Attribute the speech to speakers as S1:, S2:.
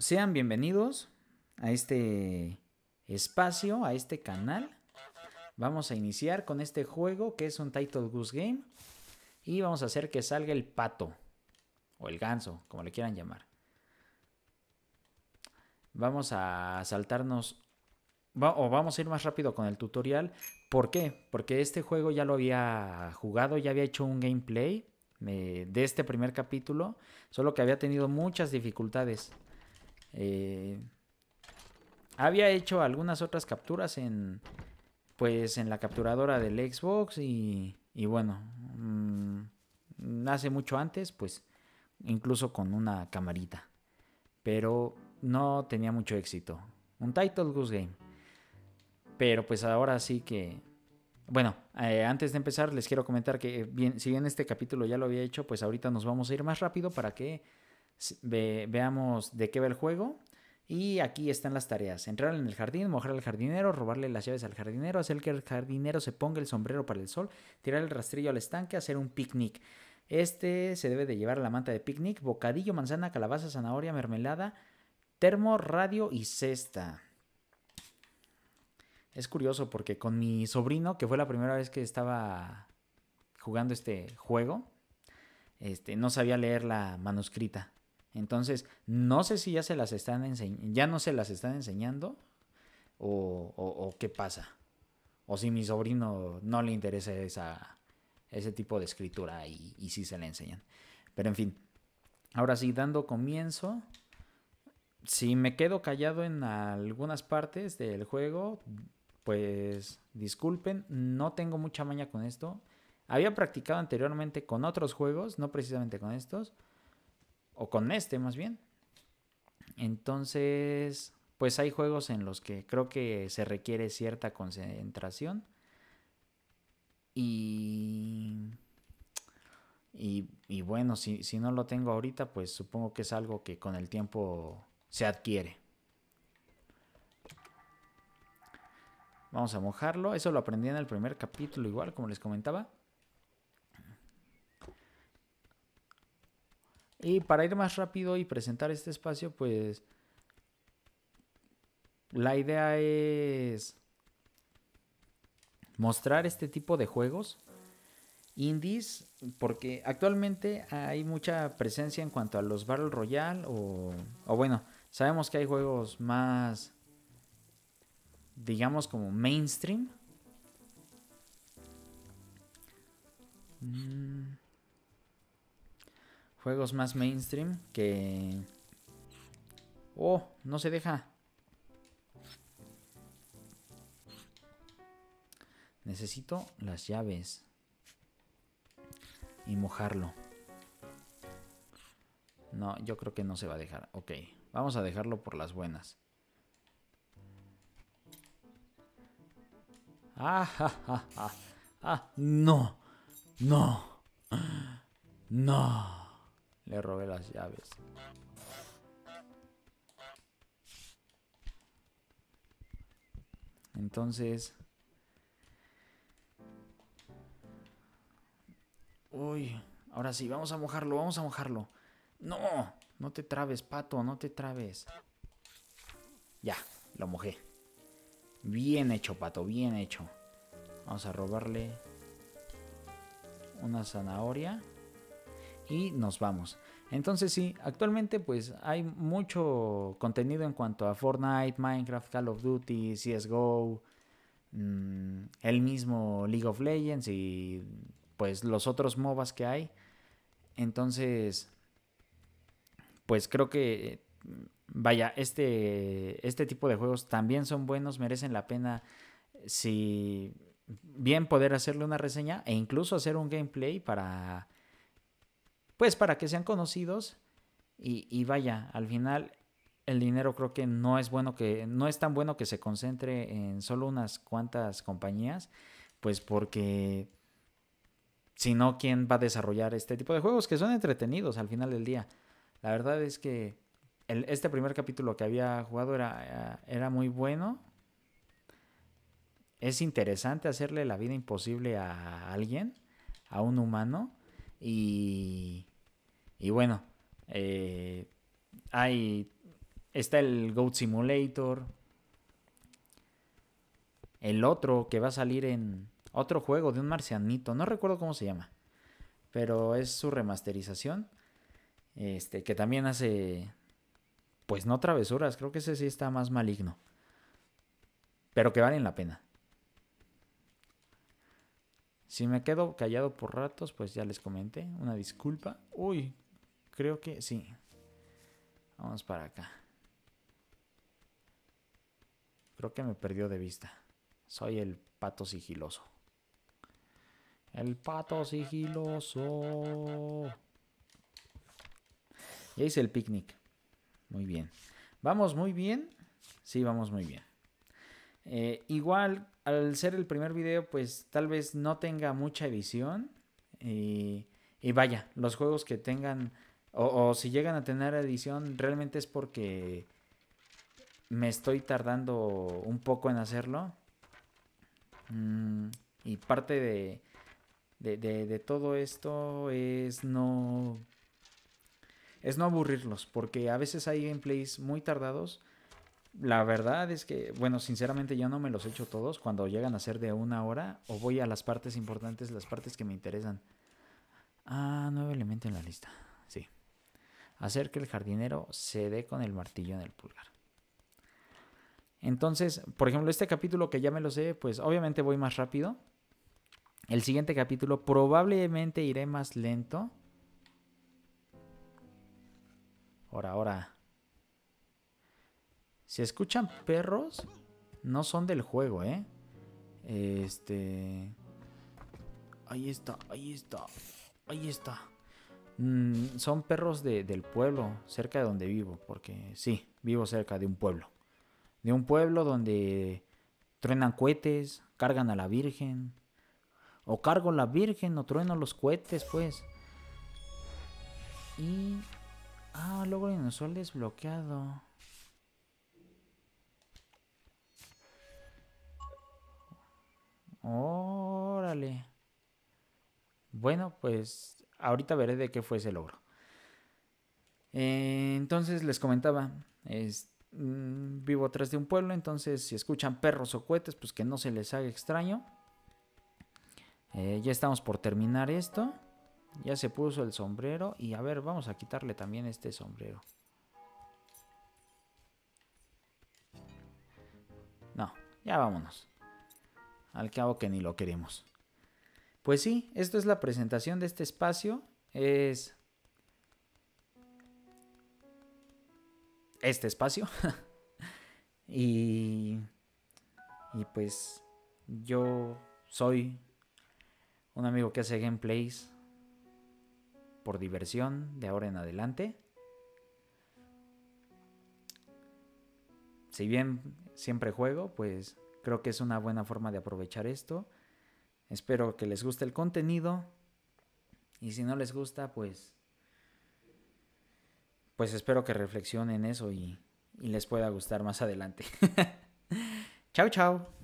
S1: Sean bienvenidos a este espacio, a este canal. Vamos a iniciar con este juego que es un Title Goose Game. Y vamos a hacer que salga el pato. O el ganso, como le quieran llamar. Vamos a saltarnos... o vamos a ir más rápido con el tutorial. ¿Por qué? Porque este juego ya lo había jugado, ya había hecho un gameplay eh, de este primer capítulo. Solo que había tenido muchas dificultades. Eh, había hecho algunas otras capturas en, pues, en la capturadora del Xbox y, y bueno, mm, hace mucho antes, pues, incluso con una camarita. Pero no tenía mucho éxito. Un Title Goose Game. Pero pues ahora sí que bueno, eh, antes de empezar les quiero comentar que eh, bien, si bien este capítulo ya lo había hecho, pues ahorita nos vamos a ir más rápido para que veamos de qué va el juego. Y aquí están las tareas. Entrar en el jardín, mojar al jardinero, robarle las llaves al jardinero, hacer que el jardinero se ponga el sombrero para el sol, tirar el rastrillo al estanque, hacer un picnic. Este se debe de llevar la manta de picnic, bocadillo, manzana, calabaza, zanahoria, mermelada, termo, radio y cesta. Es curioso porque con mi sobrino, que fue la primera vez que estaba jugando este juego, este, no sabía leer la manuscrita. Entonces, no sé si ya se las están ya no se las están enseñando o, qué pasa. O si mi sobrino no le interesa ese tipo de escritura y, y sí se le enseñan. Pero en fin, ahora sí, dando comienzo. Si me quedo callado en algunas partes del juego, pues disculpen, no tengo mucha maña con esto. Había practicado anteriormente con otros juegos, no precisamente con estos o con este más bien. Entonces, pues hay juegos en los que creo que se requiere cierta concentración y... Y, bueno, si, si no lo tengo ahorita, pues supongo que es algo que con el tiempo se adquiere. Vamos a mojarlo. Eso lo aprendí en el primer capítulo igual, como les comentaba. Y para ir más rápido y presentar este espacio, pues la idea es mostrar este tipo de juegos indies, porque actualmente hay mucha presencia en cuanto a los Battle Royale o, bueno, sabemos que hay juegos más, digamos, como mainstream. Mm. Juegos más mainstream que... Oh, no se deja. Necesito las llaves. Y mojarlo. No, yo creo que no se va a dejar. Ok, vamos a dejarlo por las buenas. Ah, ah, no, no, no. Le robé las llaves. Entonces... Uy, ahora sí, vamos a mojarlo, vamos a mojarlo. No, no te trabes, pato, no te trabes. Ya, lo mojé. Bien hecho, pato, bien hecho. Vamos a robarle una zanahoria y nos vamos. Entonces sí, actualmente pues hay mucho contenido en cuanto a Fortnite, Minecraft, Call of Duty, CSGO, mm, el mismo League of Legends y pues los otros MOBAs que hay. Entonces, pues creo que, vaya, este, este tipo de juegos también son buenos, merecen la pena si bien poder hacerle una reseña e incluso hacer un gameplay para pues para que sean conocidos y, vaya, al final el dinero creo que no es bueno que no es tan bueno que se concentre en solo unas cuantas compañías, pues porque si no quién va a desarrollar este tipo de juegos que son entretenidos al final del día. La verdad es que este primer capítulo que había jugado era, eh, era muy bueno. Es interesante hacerle la vida imposible a alguien, a un humano y y bueno, hay, eh, está el Goat Simulator. El otro que va a salir en otro juego de un marcianito, no recuerdo cómo se llama, pero es su remasterización. Este, que también hace, pues no travesuras, creo que ese sí está más maligno. Pero que valen la pena. Si me quedo callado por ratos, pues ya les comenté. Una disculpa. Uy, Creo que sí. Vamos para acá. Creo que me perdió de vista. Soy el pato sigiloso. El pato sigiloso. Ya hice el picnic. Muy bien. ¿Vamos muy bien? Sí, vamos muy bien. Eh, igual, al ser el primer video, pues tal vez no tenga mucha edición. y vaya, los juegos que tengan o, si llegan a tener edición, realmente es porque me estoy tardando un poco en hacerlo. Mm, y parte de de, de, todo esto es no... Es no aburrirlos, porque a veces hay gameplays muy tardados. La verdad es que, bueno, sinceramente yo no me los echo todos cuando llegan a ser de una hora o voy a las partes importantes, las partes que me interesan. Ah, nueve elemento en la lista. Sí hacer que el jardinero se dé con el martillo en el pulgar. Entonces, por ejemplo, este capítulo que ya me lo sé, pues obviamente voy más rápido. El siguiente capítulo probablemente iré más lento. Ahora, ahora. Si escuchan perros, no son del juego, ¿eh? Este... Ahí está, ahí está, ahí está. Mm, son perros de, del pueblo, cerca de donde vivo, porque sí, vivo cerca de un pueblo. De un pueblo donde truenan cohetes, cargan a la Virgen. O cargo la Virgen, o trueno los cohetes, pues. Y... Ah, luego logro inusual desbloqueado. Órale. Bueno, pues ahorita veré de qué fue ese logro. Eh, entonces les comentaba, mm, vivo atrás de un pueblo, entonces si escuchan perros o cohetes, pues que no se les haga extraño. Eh, ya estamos por terminar esto. Ya se puso el sombrero y a ver, vamos a quitarle también este sombrero. No, ya vámonos. Al cabo que ni lo queremos. Pues sí, esto es la presentación de este espacio. Es este espacio. y, y pues yo soy un amigo que hace gameplays por diversión de ahora en adelante. Si bien siempre juego, pues creo que es una buena forma de aprovechar esto. Espero que les guste el contenido. Y si no les gusta, pues. Pues espero que reflexionen eso y, y les pueda gustar más adelante. chao, chao.